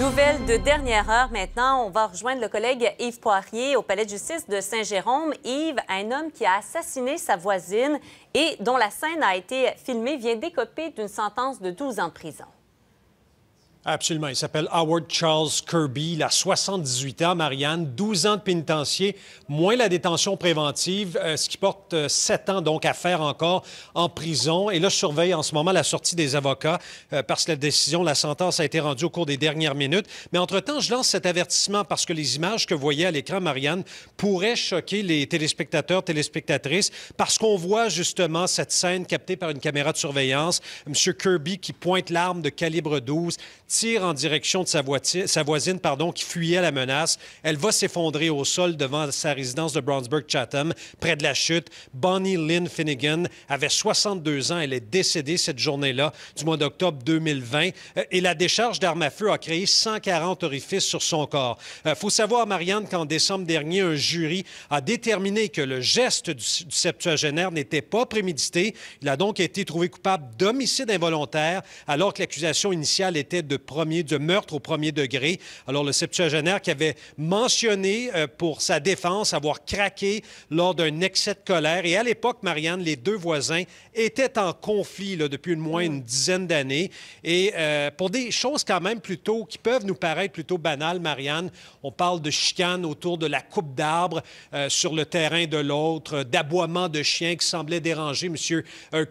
Nouvelle de dernière heure maintenant, on va rejoindre le collègue Yves Poirier au palais de justice de Saint-Jérôme. Yves, un homme qui a assassiné sa voisine et dont la scène a été filmée, vient décoper d'une sentence de 12 ans de prison. Absolument. Il s'appelle Howard Charles Kirby. Il a 78 ans, Marianne, 12 ans de pénitencier, moins la détention préventive, euh, ce qui porte 7 euh, ans donc à faire encore en prison. Et là, je surveille en ce moment la sortie des avocats euh, parce que la décision, la sentence a été rendue au cours des dernières minutes. Mais entre-temps, je lance cet avertissement parce que les images que vous voyez à l'écran, Marianne, pourraient choquer les téléspectateurs, téléspectatrices, parce qu'on voit justement cette scène captée par une caméra de surveillance. M. Kirby qui pointe l'arme de calibre 12 tire en direction de sa, sa voisine pardon, qui fuyait la menace. Elle va s'effondrer au sol devant sa résidence de Brownsburg-Chatham, près de la chute. Bonnie Lynn Finnegan avait 62 ans. Elle est décédée cette journée-là du mois d'octobre 2020. Euh, et la décharge d'armes à feu a créé 140 orifices sur son corps. Il euh, faut savoir, Marianne, qu'en décembre dernier, un jury a déterminé que le geste du, septuagénaire n'était pas prémédité. Il a donc été trouvé coupable d'homicide involontaire, alors que l'accusation initiale était de premier, de meurtre au premier degré. Alors, le septuagénaire qui avait mentionné euh, pour sa défense avoir craqué lors d'un excès de colère. Et à l'époque, Marianne, les deux voisins étaient en conflit depuis au moins une dizaine d'années. Et euh, pour des choses quand même plutôt qui peuvent nous paraître plutôt banales, Marianne, on parle de chicanes autour de la coupe d'arbres euh, sur le terrain de l'autre, d'aboiements de chiens qui semblaient déranger M.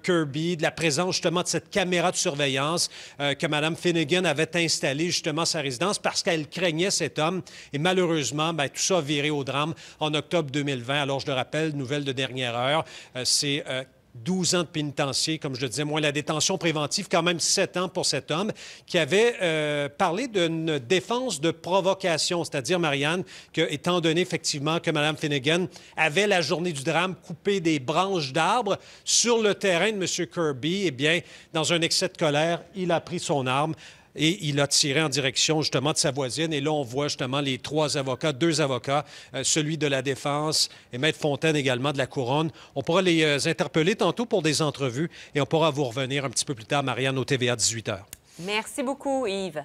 Kirby, de la présence justement de cette caméra de surveillance que Mme Finnegan avait installé justement sa résidence parce qu'elle craignait cet homme. Et malheureusement, ben, tout ça a viré au drame en octobre 2020. Alors, je le rappelle, nouvelle de dernière heure, euh, c'est... 12 euh, ans de pénitencier, comme je le disais, moins la détention préventive, quand même 7 ans pour cet homme, qui avait euh, parlé d'une défense de provocation, c'est-à-dire, Marianne, que, étant donné effectivement que Mme Finnegan avait la journée du drame coupé des branches d'arbres sur le terrain de M. Kirby, eh bien, dans un excès de colère, il a pris son arme et il a tiré en direction justement de sa voisine. Et là, on voit justement les trois avocats, deux avocats, euh, celui de la Défense et Maître Fontaine également de la Couronne. On pourra les euh, interpeller tantôt pour des entrevues et on pourra vous revenir un petit peu plus tard, Marianne, au TVA 18h. Merci beaucoup, Yves.